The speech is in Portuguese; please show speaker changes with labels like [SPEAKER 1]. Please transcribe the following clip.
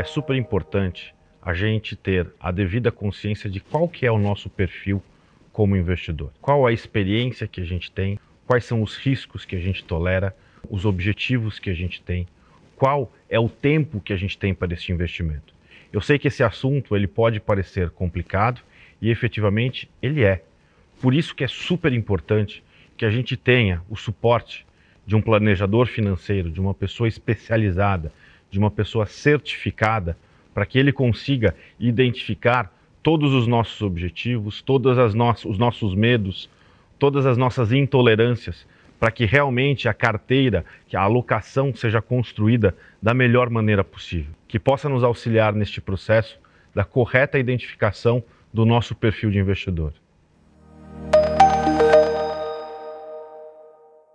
[SPEAKER 1] é super importante a gente ter a devida consciência de qual que é o nosso perfil como investidor. Qual a experiência que a gente tem, quais são os riscos que a gente tolera, os objetivos que a gente tem, qual é o tempo que a gente tem para esse investimento. Eu sei que esse assunto ele pode parecer complicado e efetivamente ele é. Por isso que é super importante que a gente tenha o suporte de um planejador financeiro, de uma pessoa especializada, de uma pessoa certificada para que ele consiga identificar todos os nossos objetivos, todos os nossos medos, todas as nossas intolerâncias, para que realmente a carteira, que a alocação seja construída da melhor maneira possível, que possa nos auxiliar neste processo da correta identificação do nosso perfil de investidor.